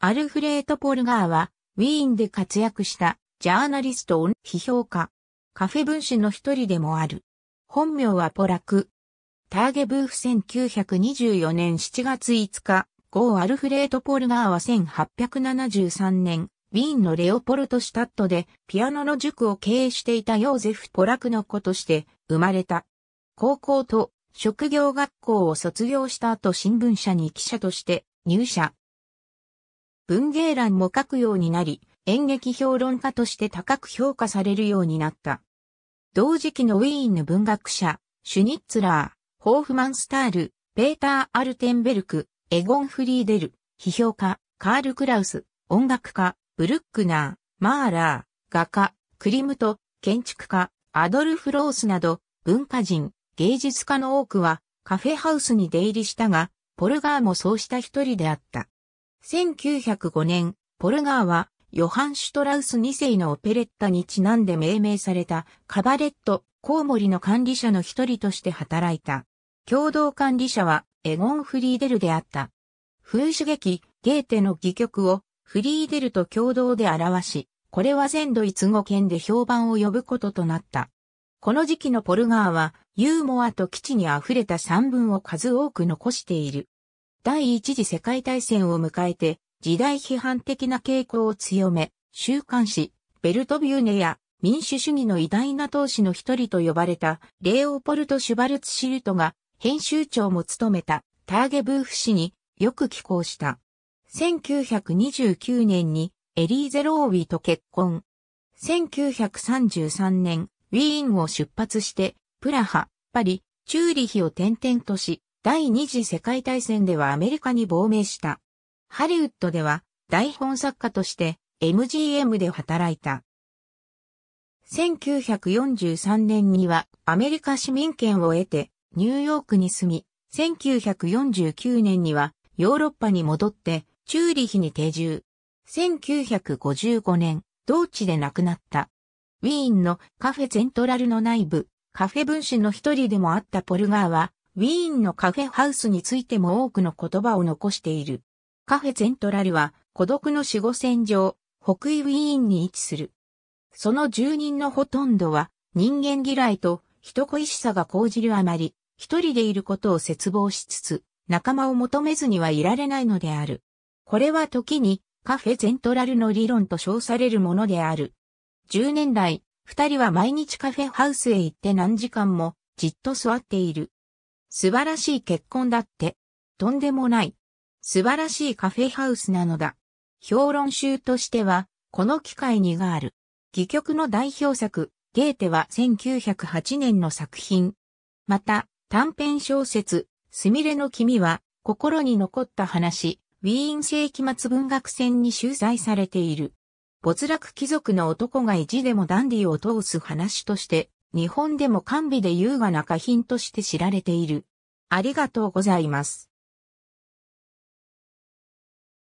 アルフレート・ポルガーは、ウィーンで活躍した、ジャーナリスト・批評家、カフェ分子の一人でもある。本名はポラク。ターゲブーフ1924年7月5日、ゴー・アルフレート・ポルガーは1873年、ウィーンのレオポルト・シュタットでピアノの塾を経営していたヨーゼフ・ポラクの子として生まれた。高校と職業学校を卒業した後新聞社に記者として入社。文芸欄も書くようになり、演劇評論家として高く評価されるようになった。同時期のウィーンの文学者、シュニッツラー、ホーフマンスタール、ペーター・アルテンベルク、エゴン・フリーデル、批評家、カール・クラウス、音楽家、ブルックナー、マーラー、画家、クリムト、建築家、アドルフ・ロースなど、文化人、芸術家の多くは、カフェハウスに出入りしたが、ポルガーもそうした一人であった。1905年、ポルガーは、ヨハン・シュトラウス2世のオペレッタにちなんで命名されたカバレット、コウモリの管理者の一人として働いた。共同管理者はエゴン・フリーデルであった。風刺劇、ゲーテの戯曲をフリーデルと共同で表し、これは全ドイツ語圏で評判を呼ぶこととなった。この時期のポルガーはユーモアと基地に溢れた散文を数多く残している。第一次世界大戦を迎えて、時代批判的な傾向を強め、週刊誌、ベルトビューネや民主主義の偉大な闘士の一人と呼ばれたレオポルト・シュバルツシルトが編集長も務めたターゲブーフ氏によく寄稿した。1929年にエリーゼ・ローウィと結婚。1933年、ウィーンを出発して、プラハ、パリ、チューリヒを転々とし、第二次世界大戦ではアメリカに亡命した。ハリウッドでは台本作家として MGM で働いた。1943年にはアメリカ市民権を得てニューヨークに住み、1949年にはヨーロッパに戻ってチューリヒに定住。1955年、同地で亡くなった。ウィーンのカフェセントラルの内部、カフェ分子の一人でもあったポルガーは、ウィーンのカフェハウスについても多くの言葉を残している。カフェゼントラルは孤独の守護戦場、北緯ウィーンに位置する。その住人のほとんどは人間嫌いと人恋しさが高じるあまり、一人でいることを絶望しつつ、仲間を求めずにはいられないのである。これは時にカフェゼントラルの理論と称されるものである。10年来、二人は毎日カフェハウスへ行って何時間もじっと座っている。素晴らしい結婚だって。とんでもない。素晴らしいカフェハウスなのだ。評論集としては、この機会にがある。戯曲の代表作、ゲーテは1908年の作品。また、短編小説、すみれの君は、心に残った話、ウィーン世紀末文学戦に取材されている。没落貴族の男が意地でもダンディを通す話として、日本でも甘美で優雅な花品として知られている。ありがとうございます。